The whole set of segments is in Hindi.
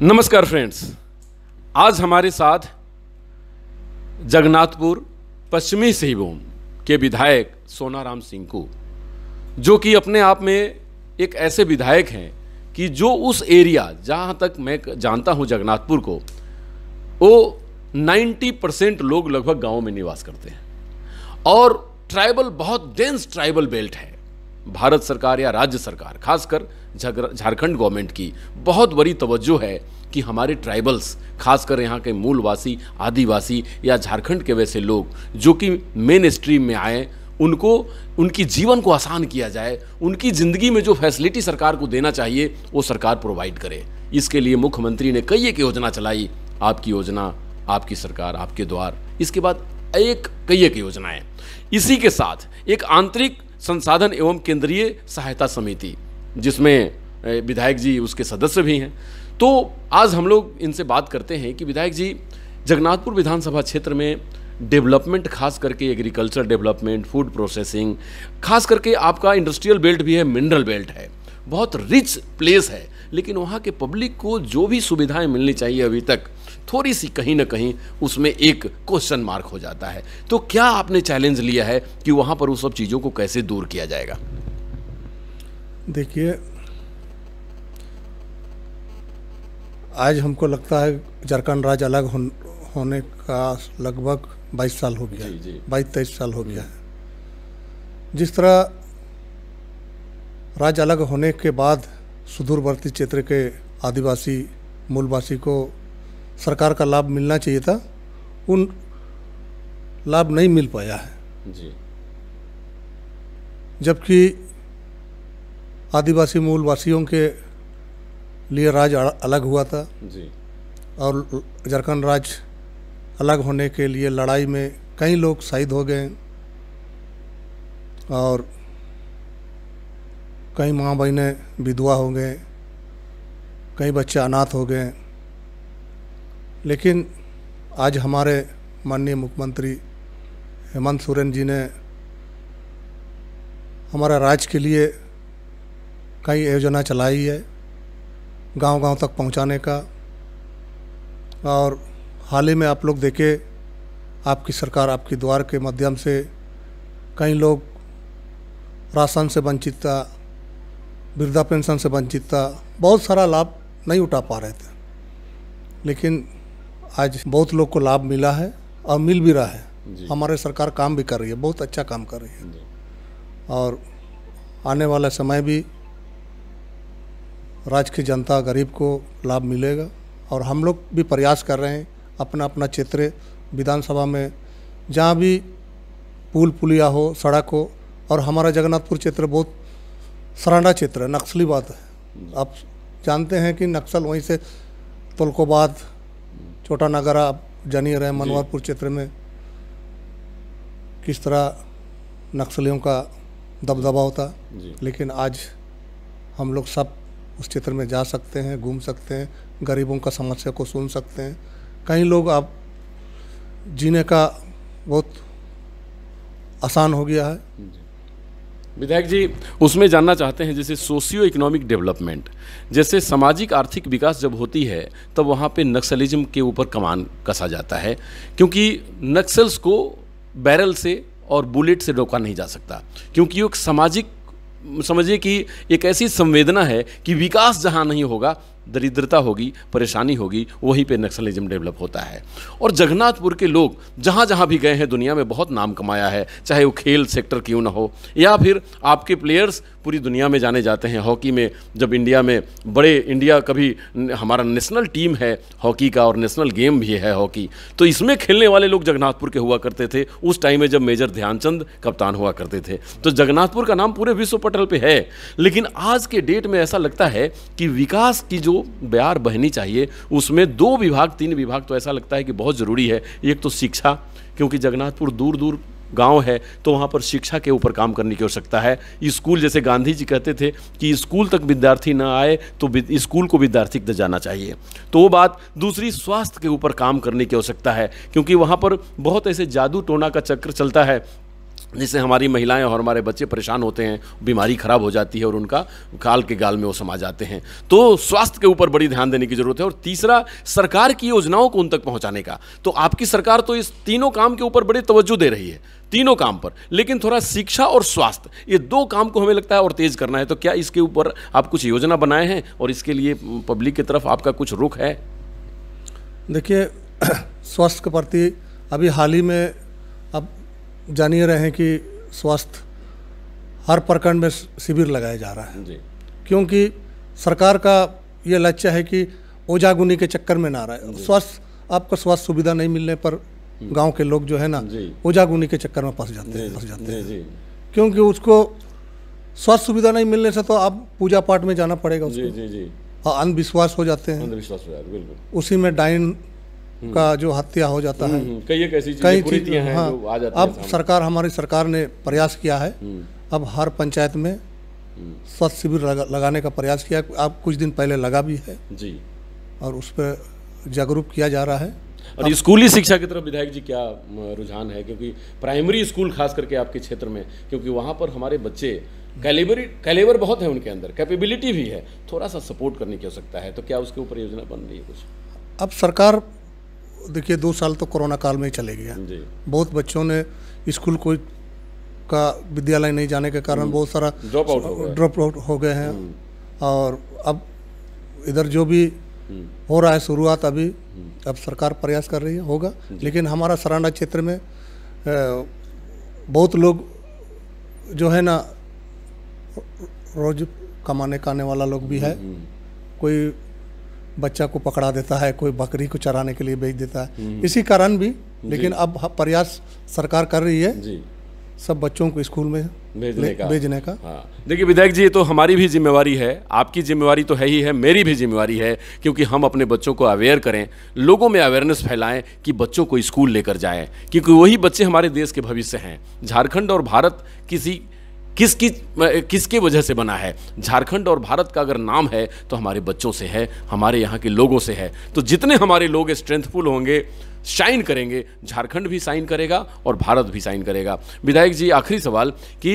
नमस्कार फ्रेंड्स आज हमारे साथ जगन्नाथपुर पश्चिमी सिंहभूम के विधायक सोनाराम सिंह को जो कि अपने आप में एक ऐसे विधायक हैं कि जो उस एरिया जहाँ तक मैं जानता हूँ जगन्नाथपुर को वो 90 परसेंट लोग लगभग गाँव में निवास करते हैं और ट्राइबल बहुत डेंस ट्राइबल बेल्ट है भारत सरकार या राज्य सरकार खासकर झारखंड गवर्नमेंट की बहुत बड़ी तवज्जो है कि हमारे ट्राइबल्स खासकर यहाँ के मूलवासी आदिवासी या झारखंड के वैसे लोग जो कि मेन स्ट्रीम में आए उनको उनकी जीवन को आसान किया जाए उनकी ज़िंदगी में जो फैसिलिटी सरकार को देना चाहिए वो सरकार प्रोवाइड करे इसके लिए मुख्यमंत्री ने कई एक योजना चलाई आपकी योजना आपकी सरकार आपके द्वार इसके बाद एक कई एक योजनाएं इसी के साथ एक आंतरिक संसाधन एवं केंद्रीय सहायता समिति जिसमें विधायक जी उसके सदस्य भी हैं तो आज हम लोग इनसे बात करते हैं कि विधायक जी जगन्नाथपुर विधानसभा क्षेत्र में डेवलपमेंट खास करके एग्रीकल्चर डेवलपमेंट फूड प्रोसेसिंग खास करके आपका इंडस्ट्रियल बेल्ट भी है मिनरल बेल्ट है बहुत रिच प्लेस है लेकिन वहाँ के पब्लिक को जो भी सुविधाएं मिलनी चाहिए अभी तक थोड़ी सी कहीं ना कहीं उसमें एक क्वेश्चन मार्क हो जाता है तो क्या आपने चैलेंज लिया है कि वहाँ पर उस सब चीज़ों को कैसे दूर किया जाएगा देखिए आज हमको लगता है झारखंड राज्य अलग हो, होने का लगभग 22 साल हो गया बाईस तेईस साल हो गया हम्म। है जिस तरह राज्य अलग होने के बाद सुदूरवर्ती क्षेत्र के आदिवासी मूलवासी को सरकार का लाभ मिलना चाहिए था उन लाभ नहीं मिल पाया है जबकि आदिवासी मूल वासियों के लिए राज अलग हुआ था जी और झारखंड राज अलग होने के लिए लड़ाई में कई लोग शहीद हो गए और कई माँ बहनें विधवा हो गए कई बच्चे अनाथ हो गए लेकिन आज हमारे माननीय मुख्यमंत्री हेमंत सोरेन जी ने हमारा राज के लिए कई योजना चलाई है गांव-गांव तक पहुंचाने का और हाल ही में आप लोग देखे आपकी सरकार आपकी द्वार के माध्यम से कई लोग राशन से वंचित था वृद्धा पेंशन से वंचित था बहुत सारा लाभ नहीं उठा पा रहे थे लेकिन आज बहुत लोग को लाभ मिला है और मिल भी रहा है हमारे सरकार काम भी कर रही है बहुत अच्छा काम कर रही है और आने वाला समय भी राज्य की जनता गरीब को लाभ मिलेगा और हम लोग भी प्रयास कर रहे हैं अपना अपना क्षेत्र विधानसभा में जहाँ भी पुल पुलिया हो सड़क हो और हमारा जगन्नाथपुर क्षेत्र बहुत सरांडा क्षेत्र है नक्सली बात है आप जानते हैं कि नक्सल वहीं से तुलकोबाद छोटा नगरा आप जानिए रहे मनोहरपुर क्षेत्र में किस तरह नक्सलियों का दबदबा होता लेकिन आज हम लोग सब उस क्षेत्र में जा सकते हैं घूम सकते हैं गरीबों का समस्या को सुन सकते हैं कई लोग अब जीने का बहुत आसान हो गया है विधायक जी उसमें जानना चाहते हैं जैसे सोशियो इकोनॉमिक डेवलपमेंट जैसे सामाजिक आर्थिक विकास जब होती है तब तो वहाँ पे नक्सलिज्म के ऊपर कमान कसा जाता है क्योंकि नक्सल्स को बैरल से और बुलेट से रोका नहीं जा सकता क्योंकि वो एक सामाजिक समझिए कि एक ऐसी संवेदना है कि विकास जहाँ नहीं होगा दरिद्रता होगी परेशानी होगी वहीं पे नक्सलिज्म डेवलप होता है और जगन्नाथपुर के लोग जहाँ जहाँ भी गए हैं दुनिया में बहुत नाम कमाया है चाहे वो खेल सेक्टर क्यों ना हो या फिर आपके प्लेयर्स पूरी दुनिया में जाने जाते हैं हॉकी में जब इंडिया में बड़े इंडिया कभी हमारा नेशनल टीम है हॉकी का और नेशनल गेम भी है हॉकी तो इसमें खेलने वाले लोग जगन्नाथपुर के हुआ करते थे उस टाइम में जब मेजर ध्यानचंद कप्तान हुआ करते थे तो जगन्नाथपुर का नाम पूरे विश्व पटल पर है लेकिन आज के डेट में ऐसा लगता है कि विकास की जो बिहार बहनी चाहिए उसमें दो विभाग तीन विभाग तो ऐसा लगता है कि बहुत ज़रूरी है एक तो शिक्षा क्योंकि जगन्नाथपुर दूर दूर गांव है तो वहाँ पर शिक्षा के ऊपर काम करने की आवश्यकता है स्कूल जैसे गांधी जी कहते थे कि स्कूल तक विद्यार्थी न आए तो स्कूल को विद्यार्थी तक जाना चाहिए तो वो बात दूसरी स्वास्थ्य के ऊपर काम करने की आवश्यकता है क्योंकि वहाँ पर बहुत ऐसे जादू टोना का चक्र चलता है जिससे हमारी महिलाएं और हमारे बच्चे परेशान होते हैं बीमारी खराब हो जाती है और उनका काल के गाल में वो समा जाते हैं तो स्वास्थ्य के ऊपर बड़ी ध्यान देने की ज़रूरत है और तीसरा सरकार की योजनाओं को उन तक पहुंचाने का तो आपकी सरकार तो इस तीनों काम के ऊपर बड़ी तवज्जो दे रही है तीनों काम पर लेकिन थोड़ा शिक्षा और स्वास्थ्य ये दो काम को हमें लगता है और तेज़ करना है तो क्या इसके ऊपर आप कुछ योजना बनाए हैं और इसके लिए पब्लिक की तरफ आपका कुछ रुख है देखिए स्वास्थ्य के प्रति अभी हाल ही में अब जानिए रहे हैं कि स्वास्थ्य हर प्रखंड में शिविर लगाया जा रहा है क्योंकि सरकार का ये लक्ष्य है कि ओजागुनी के चक्कर में ना रहे स्वास्थ्य आपको स्वास्थ्य सुविधा नहीं मिलने पर हम्म। गांव के लोग जो है ना ओजागुनी के चक्कर में फंस जाते हैं फंस जाते हैं क्योंकि उसको स्वास्थ्य सुविधा नहीं मिलने से तो आप पूजा पाठ में जाना पड़ेगा उसको जी जी जी हाँ, और अंधविश्वास हो जाते हैं अंधविश्वास हो जाते हैं बिल्कुल उसी में डाइन हम्म। का जो हत्या हो जाता है हम्म, हम्म। कई एक ऐसी कई चीज़, हैं हाँ, जो आ जाती अब सरकार हमारी सरकार ने प्रयास किया है अब हर पंचायत में स्वास्थ्य शिविर लगाने का प्रयास किया आप कुछ दिन पहले लगा भी है जी और उस पर जागरूक किया जा रहा है और स्कूली शिक्षा की तरफ विधायक जी क्या रुझान है क्योंकि प्राइमरी स्कूल खास करके आपके क्षेत्र में क्योंकि वहाँ पर हमारे बच्चे कैलेबर कैलेबर बहुत है उनके अंदर कैपेबिलिटी भी है थोड़ा सा सपोर्ट करने की आवश्यकता है तो क्या उसके ऊपर योजना बन रही है कुछ अब सरकार देखिए दो साल तो कोरोना काल में ही चले गया बहुत बच्चों ने स्कूल को का विद्यालय नहीं जाने के कारण हम्म। बहुत सारा ड्रॉप आउट हो गए हैं हम्म। और अब इधर जो भी हम्म। हो रहा है शुरुआत अभी अब सरकार प्रयास कर रही है होगा लेकिन हमारा सरांडा क्षेत्र में बहुत लोग जो है ना रोज कमाने का आने वाला लोग भी है कोई बच्चा को पकड़ा देता है कोई बकरी को चराने के लिए बेच देता है हम्म। इसी कारण भी लेकिन अब प्रयास सरकार कर रही है जी सब बच्चों को स्कूल में भेजने का भेजने का हाँ देखिए विधायक जी ये तो हमारी भी जिम्मेवारी है आपकी जिम्मेवारी तो है ही है मेरी भी जिम्मेवारी है क्योंकि हम अपने बच्चों को अवेयर करें लोगों में अवेयरनेस फैलाएं कि बच्चों को स्कूल लेकर जाएं क्योंकि वही बच्चे हमारे देश के भविष्य हैं झारखंड और भारत किसी किस किस किसके वजह से बना है झारखंड और भारत का अगर नाम है तो हमारे बच्चों से है हमारे यहाँ के लोगों से है तो जितने हमारे लोग स्ट्रेंथफुल होंगे साइन करेंगे झारखंड भी साइन करेगा और भारत भी साइन करेगा विधायक जी आखिरी सवाल कि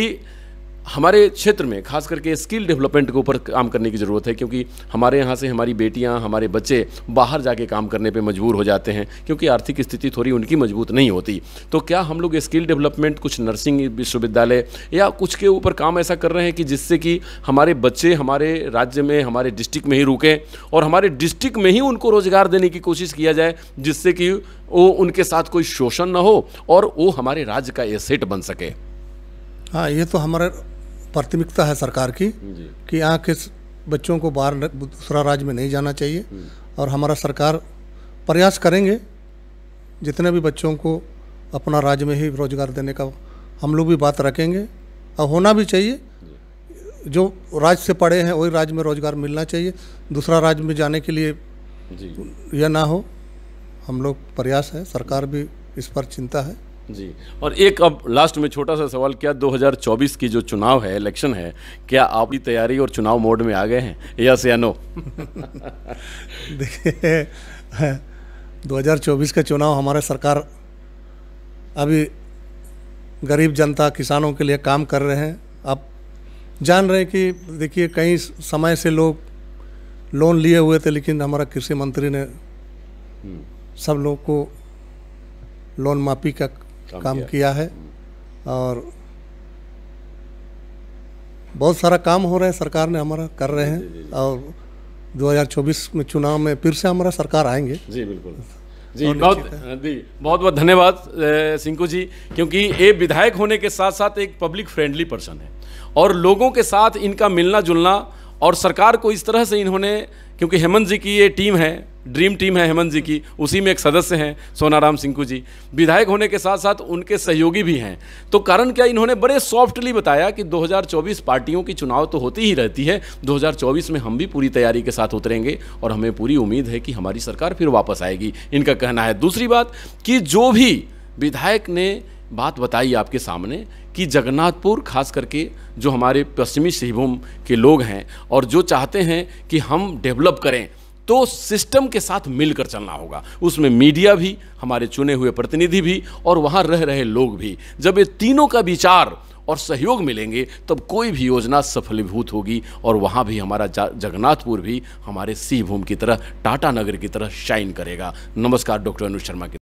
हमारे क्षेत्र में खास करके स्किल डेवलपमेंट के ऊपर काम करने की ज़रूरत है क्योंकि हमारे यहाँ से हमारी बेटियाँ हमारे बच्चे बाहर जाके काम करने पे मजबूर हो जाते हैं क्योंकि आर्थिक स्थिति थोड़ी उनकी मजबूत नहीं होती तो क्या हम लोग स्किल डेवलपमेंट कुछ नर्सिंग विश्वविद्यालय या कुछ के ऊपर काम ऐसा कर रहे हैं कि जिससे कि हमारे बच्चे हमारे राज्य में हमारे डिस्ट्रिक्ट में ही रुकें और हमारे डिस्ट्रिक्ट में ही उनको रोज़गार देने की कोशिश किया जाए जिससे कि वो उनके साथ कोई शोषण ना हो और वो हमारे राज्य का एसेट बन सके हाँ ये तो हमारे प्राथमिकता है सरकार की कि यहाँ के बच्चों को बाहर दूसरा राज्य में नहीं जाना चाहिए हम्म। और हमारा सरकार प्रयास करेंगे जितने भी बच्चों को अपना राज्य में ही रोजगार देने का हम लोग भी बात रखेंगे और होना भी चाहिए जो राज्य से पढ़े हैं वही राज्य में रोजगार मिलना चाहिए दूसरा राज्य में जाने के लिए यह ना हो हम लोग प्रयास है सरकार भी इस पर चिंता है जी और एक अब लास्ट में छोटा सा सवाल क्या 2024 की जो चुनाव है इलेक्शन है क्या आप भी तैयारी और चुनाव मोड में आ गए हैं या से या नो देखिए 2024 का चुनाव हमारे सरकार अभी गरीब जनता किसानों के लिए काम कर रहे हैं आप जान रहे हैं कि देखिए कई समय से लोग लोन लिए हुए थे लेकिन हमारा कृषि मंत्री ने हम्म। सब लोग को लोन माफ़ी का काम किया, किया है और बहुत सारा काम हो रहा है सरकार ने हमारा कर रहे हैं जी, जी, जी। और 2024 में चुनाव में फिर से हमारा सरकार आएंगे जी बिल्कुल जी बहुत जी बहुत बहुत धन्यवाद सिंकू जी क्योंकि ये विधायक होने के साथ साथ एक पब्लिक फ्रेंडली पर्सन है और लोगों के साथ इनका मिलना जुलना और सरकार को इस तरह से इन्होंने क्योंकि हेमंत जी की ये टीम है ड्रीम टीम है हेमंत जी की उसी में एक सदस्य हैं सोनाराम सिंकू जी विधायक होने के साथ साथ उनके सहयोगी भी हैं तो कारण क्या इन्होंने बड़े सॉफ्टली बताया कि 2024 पार्टियों की चुनाव तो होती ही रहती है 2024 में हम भी पूरी तैयारी के साथ उतरेंगे और हमें पूरी उम्मीद है कि हमारी सरकार फिर वापस आएगी इनका कहना है दूसरी बात कि जो भी विधायक ने बात बताई आपके सामने कि जगन्नाथपुर खास करके जो हमारे पश्चिमी सिंहभूम के लोग हैं और जो चाहते हैं कि हम डेवलप करें तो सिस्टम के साथ मिलकर चलना होगा उसमें मीडिया भी हमारे चुने हुए प्रतिनिधि भी और वहाँ रह रहे लोग भी जब ये तीनों का विचार और सहयोग मिलेंगे तब कोई भी योजना सफलीभूत होगी और वहाँ भी हमारा जगन्नाथपुर भी हमारे सिंहभूम की तरह टाटा नगर की तरह शाइन करेगा नमस्कार डॉक्टर अनु शर्मा की